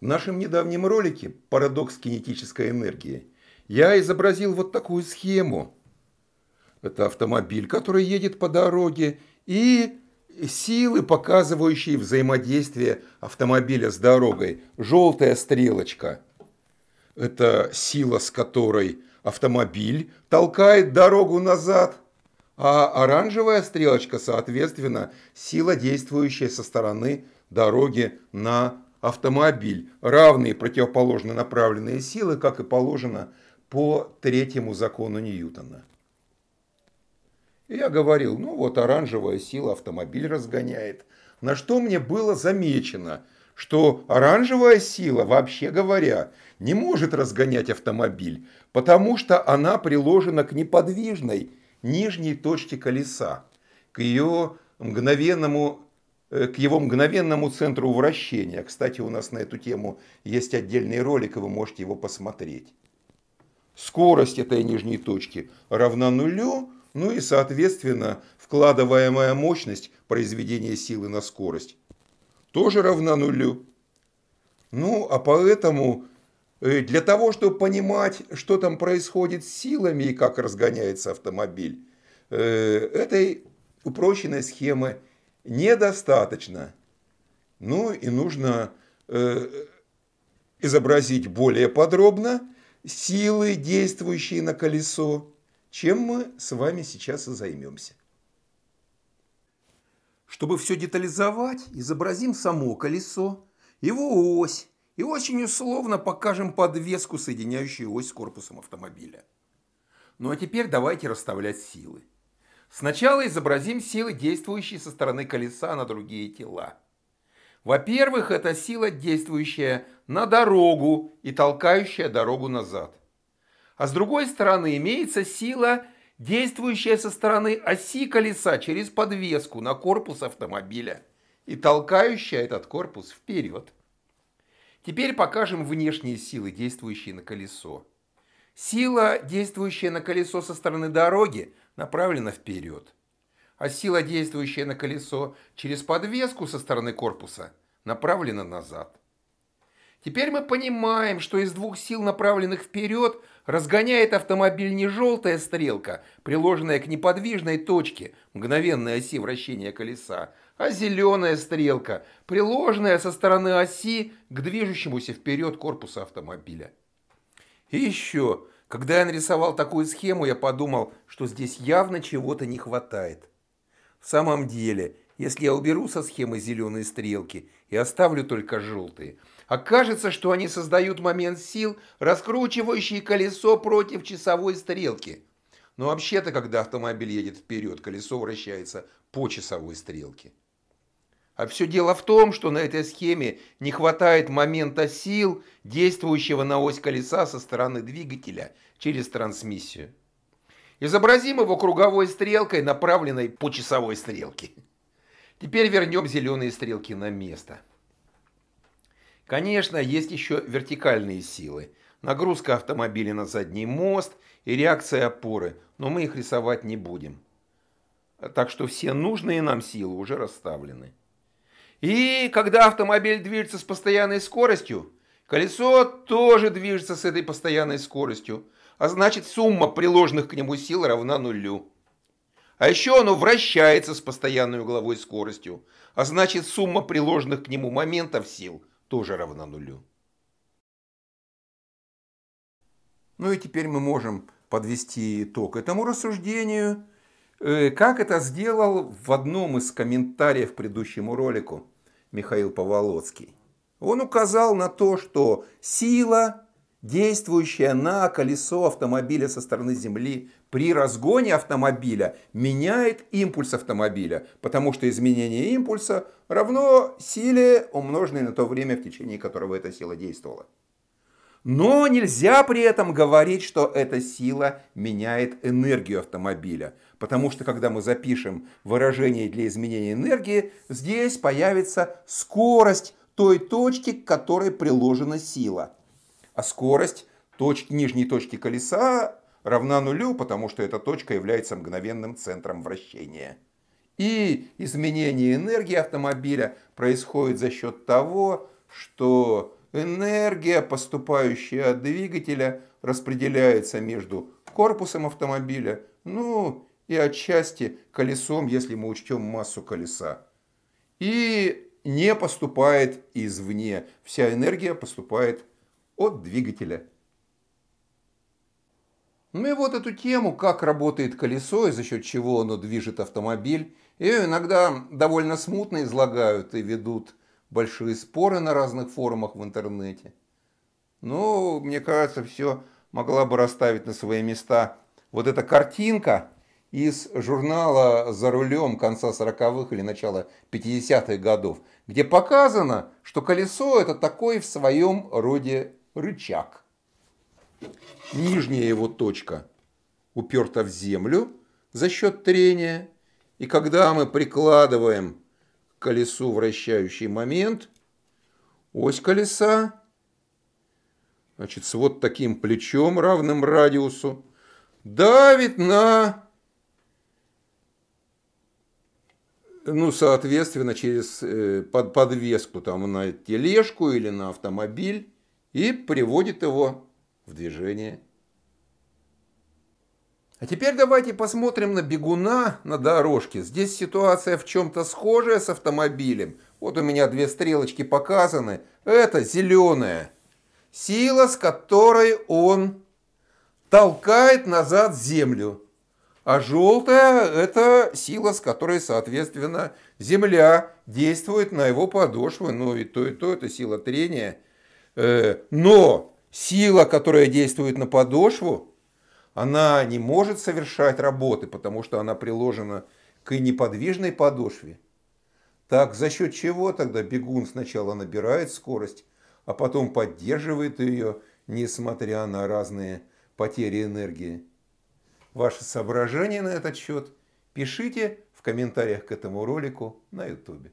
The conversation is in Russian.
В нашем недавнем ролике «Парадокс кинетической энергии» я изобразил вот такую схему. Это автомобиль, который едет по дороге, и силы, показывающие взаимодействие автомобиля с дорогой. Желтая стрелочка – это сила, с которой автомобиль толкает дорогу назад, а оранжевая стрелочка, соответственно, сила, действующая со стороны дороги на автомобиль, равные противоположно направленные силы, как и положено по третьему закону Ньютона. И я говорил, ну вот оранжевая сила автомобиль разгоняет. На что мне было замечено, что оранжевая сила, вообще говоря, не может разгонять автомобиль, потому что она приложена к неподвижной нижней точке колеса, к ее мгновенному Э, к его мгновенному центру вращения. Кстати, у нас на эту тему есть отдельный ролик, и вы можете его посмотреть. Скорость этой нижней точки равна нулю, ну и, соответственно, вкладываемая мощность произведения силы на скорость тоже равна нулю. Ну, а поэтому э, для того, чтобы понимать, что там происходит с силами и как разгоняется автомобиль, э, этой упрощенной схемы недостаточно. Ну и нужно э, изобразить более подробно силы, действующие на колесо, чем мы с вами сейчас и займемся. Чтобы все детализовать, изобразим само колесо, его ось и очень условно покажем подвеску, соединяющую ось с корпусом автомобиля. Ну а теперь давайте расставлять силы. Сначала изобразим силы, действующие со стороны колеса на другие тела. Во-первых, это сила, действующая на дорогу и толкающая дорогу назад. А с другой стороны имеется сила, действующая со стороны оси колеса через подвеску на корпус автомобиля и толкающая этот корпус вперед. Теперь покажем внешние силы, действующие на колесо. Сила, действующая на колесо со стороны дороги, направлена вперед, а сила, действующая на колесо через подвеску со стороны корпуса, направлена назад. Теперь мы понимаем, что из двух сил, направленных вперед, разгоняет автомобиль не желтая стрелка, приложенная к неподвижной точке мгновенной оси вращения колеса, а зеленая стрелка, приложенная со стороны оси к движущемуся вперед корпуса автомобиля. И еще, когда я нарисовал такую схему, я подумал, что здесь явно чего-то не хватает. В самом деле, если я уберу со схемы зеленые стрелки и оставлю только желтые, окажется, что они создают момент сил, раскручивающий колесо против часовой стрелки. Но вообще-то, когда автомобиль едет вперед, колесо вращается по часовой стрелке. А все дело в том, что на этой схеме не хватает момента сил, действующего на ось колеса со стороны двигателя через трансмиссию. Изобразим его круговой стрелкой, направленной по часовой стрелке. Теперь вернем зеленые стрелки на место. Конечно, есть еще вертикальные силы. Нагрузка автомобиля на задний мост и реакция опоры, но мы их рисовать не будем. Так что все нужные нам силы уже расставлены. И когда автомобиль движется с постоянной скоростью, колесо тоже движется с этой постоянной скоростью, а значит сумма приложенных к нему сил равна нулю. А еще оно вращается с постоянной угловой скоростью, а значит сумма приложенных к нему моментов сил тоже равна нулю. Ну и теперь мы можем подвести итог этому рассуждению – Э, как это сделал в одном из комментариев к предыдущему ролику Михаил Поволоцкий. Он указал на то, что сила, действующая на колесо автомобиля со стороны Земли при разгоне автомобиля, меняет импульс автомобиля, потому что изменение импульса равно силе, умноженной на то время, в течение которого эта сила действовала. Но нельзя при этом говорить, что эта сила меняет энергию автомобиля. Потому что когда мы запишем выражение для изменения энергии, здесь появится скорость той точки, к которой приложена сила. А скорость точки, нижней точки колеса равна нулю, потому что эта точка является мгновенным центром вращения. И изменение энергии автомобиля происходит за счет того, что энергия, поступающая от двигателя, распределяется между корпусом автомобиля, ну и отчасти колесом, если мы учтем массу колеса. И не поступает извне. Вся энергия поступает от двигателя. Ну и вот эту тему, как работает колесо и за счет чего оно движет автомобиль, ее иногда довольно смутно излагают и ведут большие споры на разных форумах в интернете. Ну, мне кажется, все могла бы расставить на свои места вот эта картинка из журнала «За рулем» конца 40-х или начала 50-х годов, где показано, что колесо – это такой в своем роде рычаг. Нижняя его точка уперта в землю за счет трения, и когда мы прикладываем колесу вращающий момент, ось колеса, значит, с вот таким плечом, равным радиусу, давит на, ну, соответственно, через э, под подвеску, там, на тележку или на автомобиль, и приводит его в движение. А теперь давайте посмотрим на бегуна на дорожке. Здесь ситуация в чем-то схожая с автомобилем. Вот у меня две стрелочки показаны. Это зеленая. Сила, с которой он толкает назад землю. А желтая – это сила, с которой, соответственно, земля действует на его подошвы. Ну и то, и то – это сила трения. Э, но сила, которая действует на подошву, она не может совершать работы, потому что она приложена к неподвижной подошве. Так за счет чего тогда бегун сначала набирает скорость, а потом поддерживает ее, несмотря на разные потери энергии? Ваши соображения на этот счет пишите в комментариях к этому ролику на YouTube.